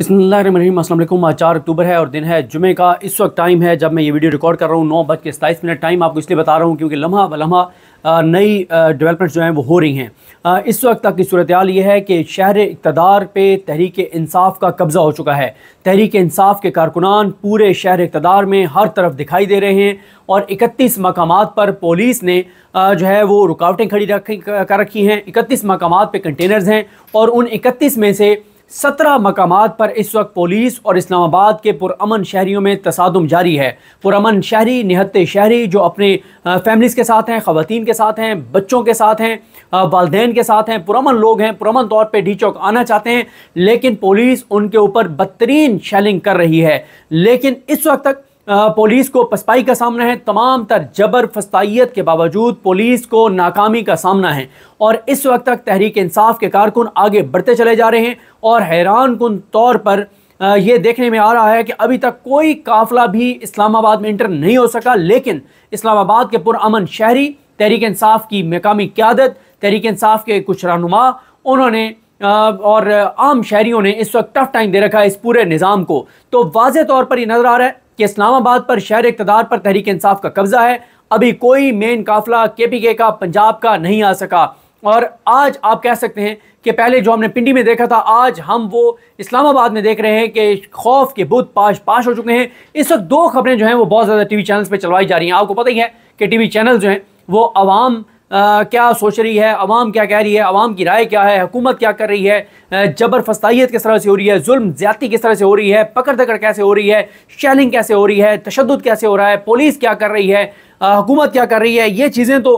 आज चार अक्टूबर है और दिन है जुमे का इस वक्त टाइम है जब मैं ये वीडियो रिकॉर्ड कर रहा हूँ नौ बज के सताईस मिनट टाइम आपको इसलिए बता रहा हूँ क्योंकि लम्हा ब लम्हा नई डेवलपमेंट्स जो हैं वो हो रही हैं इस वक्त तक की सूरत हाल ये है कि शहर इकतदार पर तहरीक इंसाफ का कब्ज़ा हो चुका है तहरीक इंसाफ के कारकुनान पूरे शहर इकतदार में हर तरफ दिखाई दे रहे हैं और इकतीस मकाम पर पुलिस ने जो है वो रुकावटें खड़ी रखी कर रखी हैं इकतीस मकाम पर कंटेनर्स हैं और उन इकतीस में से सत्रह मकाम पर इस वक्त पुलिस और इस्लामाबाद के पुरान शहरीों में तसादम जारी है पुरान शहरी निहत्ते शहरी जो अपने फैमिलीज़ के साथ हैं ख़वान के साथ हैं बच्चों के साथ हैं वालदेन के साथ हैं पुरमन लोग हैं पुरमन तौर पर डी चौक आना चाहते हैं लेकिन पुलिस उनके ऊपर बदतरीन शेलिंग कर रही है लेकिन इस वक्त तक पुलिस को पसपाई का सामना है तमाम तर जबर फस्ताइत के बावजूद पुलिस को नाकामी का सामना है और इस वक्त तक तहरीक इंसाफ के कारकुन आगे बढ़ते चले जा रहे हैं और हैरान कन तौर पर ये देखने में आ रहा है कि अभी तक कोई काफिला भी इस्लामाबाद में इंटर नहीं हो सका लेकिन इस्लामाबाद के पुरान शहरी तहरीक इंसाफ की मकामी क्यादत तहरीक इंसाफ के कुछ रहनुमा उन्होंने और आम शहरीों ने इस वक्त टफ टाइम दे रखा है इस पूरे निज़ाम को तो वाज तौर पर ये नज़र आ रहा है कि इस्लामाबाद पर शहर इकतदार पर तहरीक इंसाफ का कब्जा है अभी कोई मेन काफिला के पी के का पंजाब का नहीं आ सका और आज आप कह सकते हैं कि पहले जो हमने पिंडी में देखा था आज हम वो इस्लामाबाद में देख रहे हैं कि खौफ के बुध पाश पाश हो चुके हैं इस वक्त दो खबरें जो हैं वो बहुत ज़्यादा टीवी चैनल्स पे चलवाई जा रही हैं आपको पता ही है कि टीवी चैनल जो हैं वो आवाम आ, क्या सोच रही है अवाम क्या कह रही है अवाम की राय क्या है हुकूमत क्या कर रही है जबर फस्ताइत किस तरह से हो रही है जुल्म ज्यादा किस तरह से हो रही है पकड़ दकड़ कैसे हो रही है शैलिंग कैसे हो रही है तशद कैसे हो रहा है पुलिस क्या कर रही है हुकूमत क्या कर रही है ये चीज़ें तो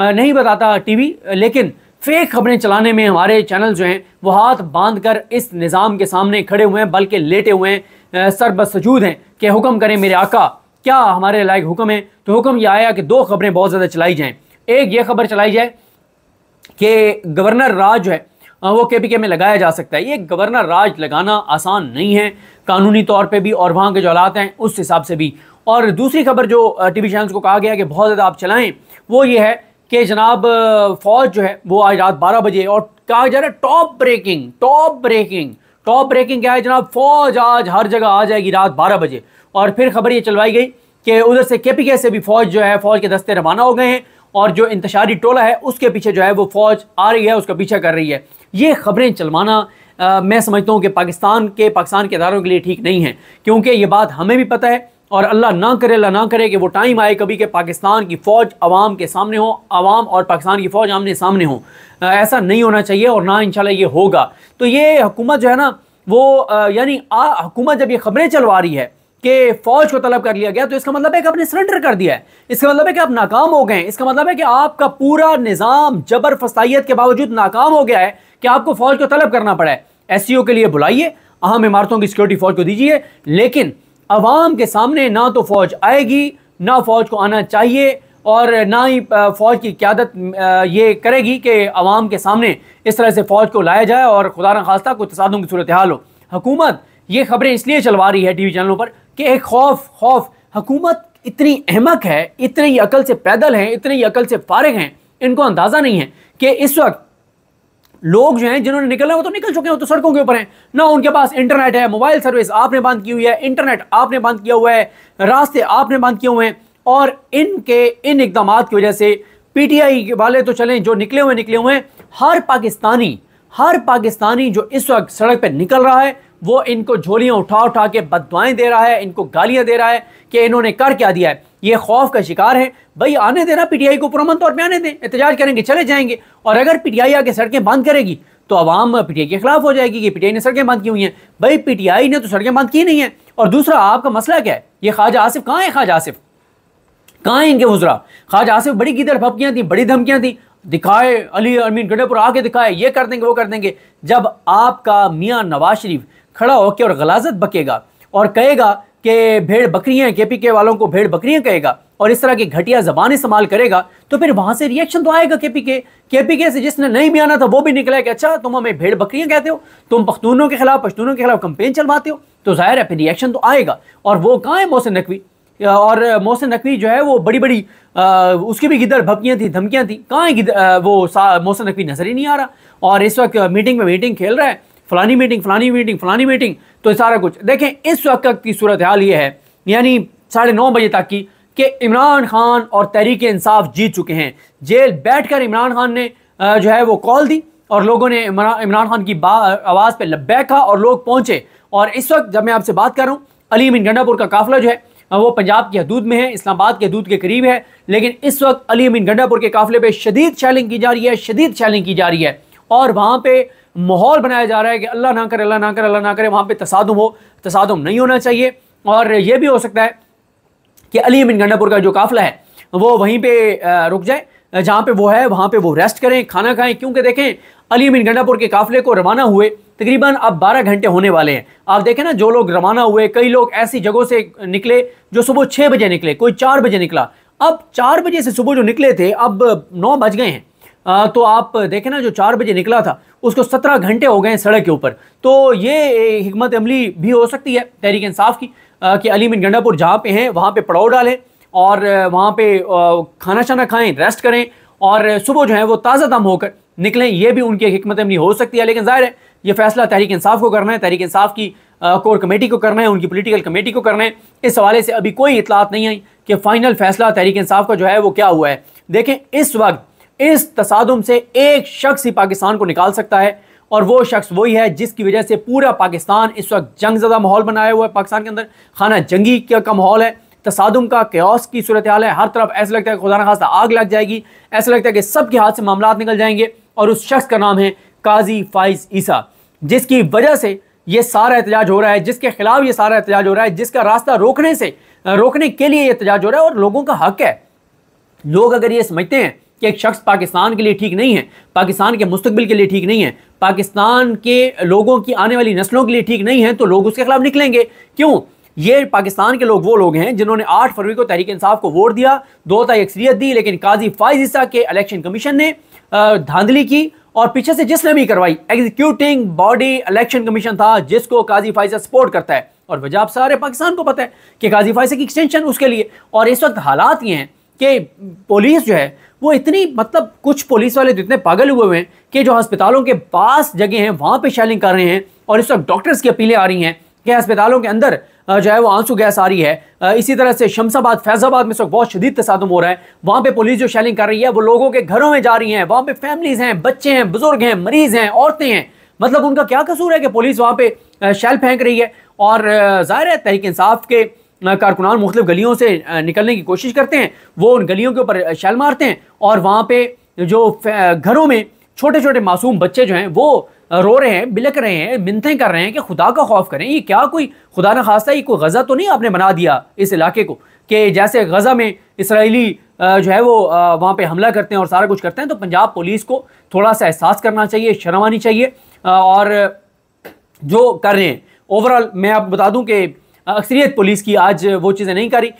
नहीं बताता टी वी लेकिन फेक खबरें चलाने में हमारे चैनल जो हैं वो हाथ बांध कर इस निज़ाम के सामने खड़े हुए हैं बल्कि लेटे हुए हैं सरबसजूद हैं कि हुक्म करें मेरे आका क्या हमारे लायक हुक्म है तो हुक्म यह आया कि दो खबरें बहुत ज़्यादा चलाई जाएँ एक ये खबर चलाई जाए कि गवर्नर राज जो है वो के में लगाया जा सकता है ये गवर्नर राज लगाना आसान नहीं है कानूनी तौर पे भी और वहाँ के जो हालात हैं उस हिसाब से भी और दूसरी खबर जो वी चैनल को कहा गया कि बहुत ज़्यादा आप चलाएं वो ये है कि जनाब फौज जो है वो आज रात बारह बजे और कहा जा रहा है top breaking top breaking top breaking क्या है जनाब फौज आज हर जगह आ जाएगी रात बारह बजे और फिर खबर ये चलवाई गई कि उधर से के से भी फौज जो है फौज के दस्ते रवाना हो गए हैं और जो इंतजारी टोला है उसके पीछे जो है वो फौज आ रही है उसका पीछा कर रही है ये खबरें चलवाना मैं समझता हूँ कि पाकिस्तान के पाकिस्तान के इदारों के लिए ठीक नहीं है क्योंकि ये बात हमें भी पता है और अल्लाह ना करे अल्लाह ना करे कि वो टाइम आए कभी कि पाकिस्तान की फ़ौज आवाम के सामने हो आवाम और पाकिस्तान की फ़ौज आमने सामने हो ऐसा नहीं होना चाहिए और ना इन ये होगा तो ये हुकूमत जो है ना वो यानी हुकूमत जब ये खबरें चलवा रही है कि फौज को तलब कर लिया गया तो इसका मतलब है कि आपने सरेंडर कर दिया है इसका मतलब है कि आप नाकाम हो गए इसका मतलब है कि आपका पूरा निज़ाम जबर फसाइत के बावजूद नाकाम हो गया है कि आपको फौज को तलब करना पड़ा है एस e के लिए बुलाइए अहम इमारतों की सिक्योरिटी फौज को दीजिए लेकिन अवाम के सामने ना तो फौज आएगी ना फौज को आना चाहिए और ना ही फौज की क्यादत ये करेगी कि अवाम के सामने इस तरह से फौज को लाया जाए और खुदा न खास्ता कोई तसादों की सूरत हाल हो ये खबरें इसलिए चलवा रही है टीवी चैनलों पर कि एक खौफ खौफ हुकूमत इतनी अहमक है इतने ही अकल से पैदल हैं इतने ही अकल से फारग हैं इनको अंदाज़ा नहीं है कि इस वक्त लोग जो हैं जिन्होंने निकलना वो तो निकल चुके हैं तो सड़कों के ऊपर हैं ना उनके पास इंटरनेट है मोबाइल सर्विस आपने बंद की हुई है इंटरनेट आपने बंद किया हुआ है रास्ते आपने बंद किए हुए हैं और इनके इन इकदाम की वजह से पीटीआई वाले तो चलें जो निकले हुए निकले हुए हैं हर पाकिस्तानी हर पाकिस्तानी जो इस वक्त सड़क पर निकल रहा है वो इनको झोलियाँ उठा उठा के बदवाएँ दे रहा है इनको गालियाँ दे रहा है कि इन्होंने कर क्या दिया है ये खौफ का शिकार है भाई आने देना पीटीआई को पुरमन तौर पर आने दें एहतजाज करेंगे चले जाएंगे और अगर पीटीआई आके सड़कें बंद करेगी तो आवाम पीटीआई के खिलाफ हो जाएगी कि पीटीआई ने सड़कें बंद की हुई हैं भाई पीटीआई ने तो सड़कें बंद की नहीं है और दूसरा आपका मसला क्या है ये ख्वाजा आसिफ कहाँ है ख्वाजा आसिफ कहाँ है इनके गुजरा ख्वाजा आसिफ बड़ी गिदड़ फपकियाँ थी बड़ी धमकियाँ थी दिखाए अली अमीन गढ़े आके दिखाए ये कर देंगे वो कर देंगे जब आपका मियाँ नवाज शरीफ खड़ा होकर और गलाजत बकेगा और कहेगा कि भेड़ बकरियाँ के पी के वालों को भेड़ बकरियाँ कहेगा और इस तरह की घटिया जबान इस्तेमाल करेगा तो फिर वहाँ से रिएक्शन तो आएगा के पी के के पी के से जिसने नहीं भी आना था वो भी निकला कि अच्छा तुम हमें भेड़ बकरियाँ कहते हो तुम पख्तूनों के खिलाफ पश्तूनों के खिलाफ कंपेन चलवाते हो तो जाहिर है फिर रिएक्शन तो आएगा और वो कहाँ है मोहसिन नकवी और मोहसिन नकवी जो है वो बड़ी बड़ी आ, उसकी भी गिदड़ भपकियाँ थी धमकियाँ थी कहाँ है वो मोहसिन नकवी नज़र ही नहीं आ रहा और इस वक्त मीटिंग में मीटिंग खेल रहा है फलानी मीटिंग फलानी मीटिंग फलानी मीटिंग तो सारा कुछ देखें इस वक्त की सूरत हाल ये है यानी साढ़े नौ बजे तक की कि इमरान खान और तहरीक इंसाफ जीत चुके हैं जेल बैठ कर इमरान खान ने जो है वो कॉल दी और लोगों ने इमरान खान की आवाज़ पर लब्बैक कहा और लोग पहुँचे और इस वक्त जब मैं आपसे बात कर रहा हूँ अलीम इन गंडापुर का काफिला जो है वो पंजाब की हदूद में है इस्लामाबाद के हदूद के करीब है लेकिन इस वक्त अली इन गंडापुर के काफिले पर शदीद शैलिंग की जा रही है शदीद शैलिंग की जा रही है और वहाँ पे माहौल बनाया जा रहा है कि अल्लाह ना करे अल्लाह ना करे अल्लाह ना करे वहाँ पे तसादम हो तसादम नहीं होना चाहिए और ये भी हो सकता है कि अली बिन गंडापुर का जो काफिला है वो वहीं पर रुक जाए जहाँ पे वो है वहाँ पे वो रेस्ट करें खाना खाएं क्योंकि देखें अली बिन गंडापुर के काफिले को रवाना हुए तकरीबन अब 12 घंटे होने वाले हैं आप देखें ना जो लोग रवाना हुए कई लोग ऐसी जगहों से निकले जो सुबह छः बजे निकले कोई चार बजे निकला अब चार बजे से सुबह जो निकले थे अब नौ बज गए हैं आ, तो आप देखें ना जो चार बजे निकला था उसको सत्रह घंटे हो गए सड़क के ऊपर तो ये हमत अमली भी हो सकती है तहरीक इंसाफ की आ, कि अलीमिन गंडापुर जहाँ पे हैं वहाँ पे पड़ाव डालें और वहाँ पे खाना छाना खाएं रेस्ट करें और सुबह जो है वो ताज़ा दम होकर निकलें ये भी उनकी एक हमत अमली हो सकती है लेकिन ज़ाहिर है ये फैसला तहरीक इंसाफ को करना है तहरीक इंसाफ की कोर कमेटी को करना है उनकी पोलिटिकल कमेटी को करना है इस हवाले से अभी कोई इतलात नहीं आई कि फ़ाइनल फैसला तहरीक इंसाफ का जो है वो क्या हुआ है देखें इस वक्त इस तसादम से एक शख्स ही पाकिस्तान को निकाल सकता है और वो शख्स वही है जिसकी वजह से पूरा पाकिस्तान इस वक्त जंग ज़्यादा माहौल बनाया हुआ है पाकिस्तान के अंदर खाना जंगी का माहौल है तसादम का क्यास की सूरत हाल है हर तरफ ऐसा लगता है खुदा न आग लग जाएगी ऐसा लगता है कि सबके हाथ से मामला निकल जाएंगे और उस शख्स का नाम है काजी फाइज ईसा जिसकी वजह से ये सारा एहतजाज हो रहा है जिसके खिलाफ ये सारा एहतजाज हो रहा है जिसका रास्ता रोकने से रोकने के लिए एहतजाज हो रहा है और लोगों का हक है लोग अगर ये समझते हैं कि एक शख्स पाकिस्तान के लिए ठीक नहीं है पाकिस्तान के मुस्तबिल के लिए ठीक नहीं है पाकिस्तान के लोगों की आने वाली नस्लों के लिए ठीक नहीं है तो लोग उसके खिलाफ निकलेंगे क्यों ये पाकिस्तान के लोग वो लोग हैं जिन्होंने 8 फरवरी को तहरीक इंसाफ को वोट दिया दो तय अक्सरियत दी लेकिन काजी फाइज के इलेक्शन कमीशन ने धांधली की और पीछे से जिसने भी करवाई एग्जीक्यूटिंग बॉडी इलेक्शन कमीशन था जिसको काजी फाइजा सपोर्ट करता है और वजह आप सारे पाकिस्तान को पता है कि काजी फाइजा की एक्सटेंशन उसके लिए और इस वक्त हालात ये हैं कि पुलिस जो है वो इतनी मतलब कुछ पुलिस वाले तो इतने पागल हुए हुए हैं कि जो अस्पतालों के पास जगह हैं वहाँ पे शैलिंग कर रहे हैं और इस वक्त डॉक्टर्स की अपीलें आ रही हैं कि अस्पतालों के अंदर जो है वो आंसू गैस आ रही है इसी तरह से शमशाबाद फैजाबाद में इस वक्त बहुत शदीद तसादम हो रहा है वहाँ पर पुलिस जो शैलिंग कर रही है वो लोगों के घरों में जा रही है वहाँ पर फैमिलीज हैं बच्चे हैं बुजुर्ग हैं मरीज हैं औरतें हैं मतलब उनका क्या कसूर है कि पुलिस वहाँ पर शैल फेंक रही है और ज़ाहिर है तहरीक इंसाफ के कारकुनान मुख्तु गलियों से निकलने की कोशिश करते हैं वो उन गलियों के ऊपर शैल मारते हैं और वहाँ पर जो घरों में छोटे छोटे मासूम बच्चे जो हैं वो रो रहे हैं बिलक रहे हैं मिनतें कर रहे हैं कि खुदा का खौफ करें ये क्या कोई खुदा न खासा ये कोई गज़ा तो नहीं आपने बना दिया इस इलाके को कि जैसे गज़ा में इसराइली जो है वो वहाँ पे हमला करते हैं और सारा कुछ करते हैं तो पंजाब पुलिस को थोड़ा सा एहसास करना चाहिए शर्म आनी चाहिए और जो कर रहे हैं ओवरऑल मैं आप बता दूं कि अक्सरीत पुलिस की आज वो चीज़ें नहीं करी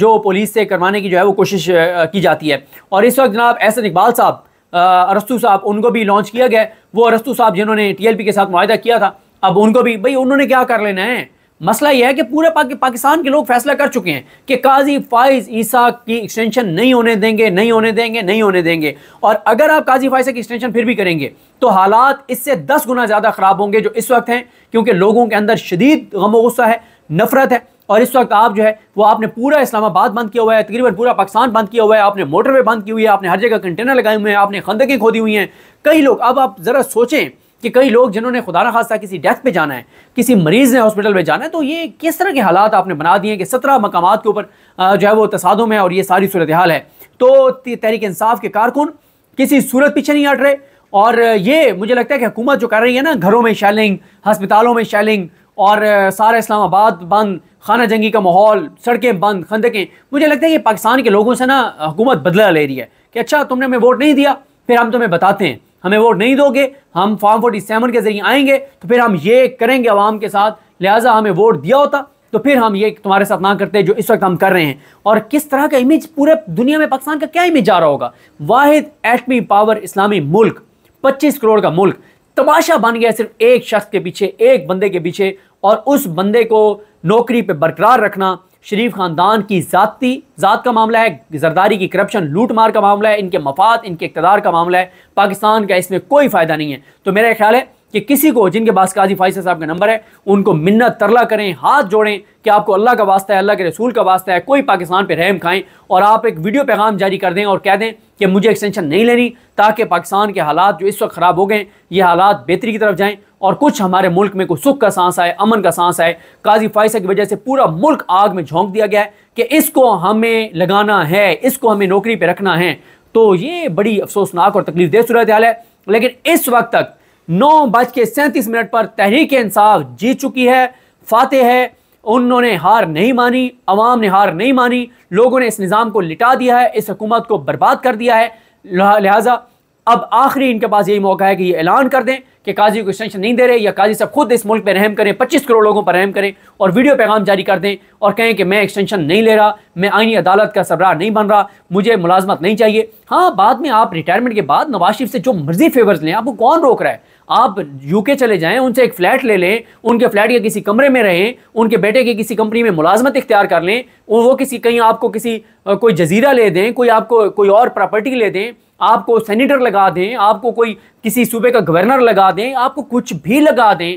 जो पुलिस से करवाने की जो है वो कोशिश की जाती है और इस वक्त जनाब एहसन इकबाल साहब अरस्तू साहब उनको भी लॉन्च किया गया वो अरस्तू साहब जिन्होंने टी के साथ माहा किया था अब उनको भी भाई उन्होंने क्या कर लेना है मसला यह है कि पूरे पाकि, पाकिस्तान के लोग फैसला कर चुके हैं कि काजी फाइज ईसा की एक्सटेंशन नहीं होने देंगे नहीं होने देंगे नहीं होने देंगे और अगर आप काजी फाइज की एक्सटेंशन फिर भी करेंगे तो हालात इससे दस गुना ज़्यादा ख़राब होंगे जो इस वक्त हैं क्योंकि लोगों के अंदर शदीद गम गुस्सा है नफरत है और इस वक्त आप जो है वो आपने पूरा इस्लामाबाद बंद किया हुआ है तकरीबन पूरा पाकिस्तान बंद किया हुआ है आपने मोटरवे बंद की हुई है आपने हर जगह कंटेनर लगाए हुए हैं आपने खंदकें खोदी हुई हैं कई लोग अब आप ज़रा सोचें कि कई लोग जिन्होंने खुदा ना खासा किसी डेथ पे जाना है किसी मरीज़ ने हॉस्पिटल में जाना है तो ये किस तरह के हालात आपने बना दिए हैं कि सत्रह मकाम के ऊपर जो है वो तसादों में और ये सारी सूरत हाल है तो तहरीक इंसाफ के कारकुन किसी सूरत पीछे नहीं हट रहे और ये मुझे लगता है कि हुकूमत जो कर रही है ना घरों में शैलिंग हस्पतालों में शैलिंग और सारा इस्लामाबाद बंद खाना जंगी का माहौल सड़कें बंद खंदकें मुझे लगता है कि पाकिस्तान के लोगों से ना हुकूमत बदला ले रही है कि अच्छा तुमने हमें वोट नहीं दिया फिर हम तुम्हें बताते हैं हमें वोट नहीं दोगे हम फॉर्म फोर्टी सेवन के ज़रिए आएंगे तो फिर हम ये करेंगे आवाम के साथ लिहाजा हमें वोट दिया होता तो फिर हम ये तुम्हारे साथ ना करते जो इस वक्त हम कर रहे हैं और किस तरह का इमेज पूरे दुनिया में पाकिस्तान का क्या इमेज जा रहा होगा वाहिद एटमी पावर इस्लामी मुल्क 25 करोड़ का मुल्क तमाशा बन गया सिर्फ एक शख्स के पीछे एक बंदे के पीछे और उस बंदे को नौकरी पे बरकरार रखना शरीफ ख़ानदान की ज़ाती ज़ात का मामला है जरदारी की करप्शन लूट मार का मामला है इनके मफाद इनके इकतदार का मामला है पाकिस्तान का इसमें कोई फ़ायदा नहीं है तो मेरा ख्याल है कि किसी को जिनके पास काजी फाइसा साहब का नंबर है उनको मिन्नत तरला करें हाथ जोड़ें कि आपको अल्लाह का वास्ता है अल्लाह के रसूल का वास्ता है कोई पाकिस्तान पर रहम खाएं और आप एक वीडियो पैगाम जारी कर दें और कह दें कि मुझे एक्सटेंशन नहीं लेनी ताकि पाकिस्तान के हालात जो इस वक्त ख़राब हो गए ये हालात बेहतरी की तरफ जाएँ और कुछ हमारे मुल्क में कुछ सुख का सांस आए अमन का सांस आए काजी फाइसा की वजह से पूरा मुल्क आग में झोंक दिया गया है कि इसको हमें लगाना है इसको हमें नौकरी पर रखना है तो ये बड़ी अफसोसनाक और तकलीफ दे सूरत हाल है लेकिन इस वक्त तक नौ बज के सैंतीस मिनट पर तहरीक इंसाफ जीत चुकी है फाते है उन्होंने हार नहीं मानी अवाम ने हार नहीं मानी लोगों ने इस निज़ाम को लिटा दिया है इस हकूमत को बर्बाद कर दिया है लिहाजा अब आखिरी इनके पास यही मौका है कि ये ऐलान कर दें कि काजी को एक्सटेंशन नहीं दे रहे या काजी साहब खुद इस मुल्क पर रहम करें 25 करोड़ लोगों पर रहम करें और वीडियो पैगाम जारी कर दें और कहें कि मैं एक्सटेंशन नहीं ले रहा मैं आईनी अदालत का सबरा नहीं बन रहा मुझे मुलाजमत नहीं चाहिए हाँ बाद में आप रिटायरमेंट के बाद नवाज शरीफ से जो मर्जी फेवर्स लें आपको कौन रोक रहा है आप यूके चले जाएं उनसे एक फ्लैट ले लें उनके फ्लैट के किसी कमरे में रहें उनके बेटे की किसी कंपनी में मुलाजमत इख्तियार कर लें वो किसी कहीं आपको किसी कोई जजीरा ले दें कोई आपको कोई और प्रॉपर्टी ले दें आपको सेनेटर लगा दें आपको कोई किसी सूबे का गवर्नर लगा दें आपको कुछ भी लगा दें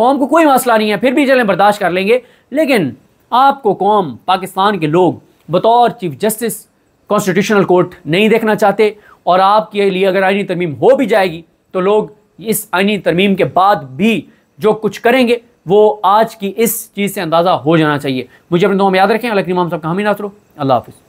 कौम को कोई मसला नहीं है फिर भी चलें बर्दाश्त कर लेंगे लेकिन आपको कौम पाकिस्तान के लोग बतौर चीफ जस्टिस कॉन्स्टिट्यूशनल कोर्ट नहीं देखना चाहते और आपके लिए अगर आइनी तरमीम हो भी जाएगी तो लोग इस आइनी तरमीम के बाद भी जो कुछ करेंगे वो आज की इस चीज़ से अंदाज़ा हो जाना चाहिए मुझे अपने दो में याद रखें अलग इमाम साहब का नाथ रो अल्लाह हाफिज़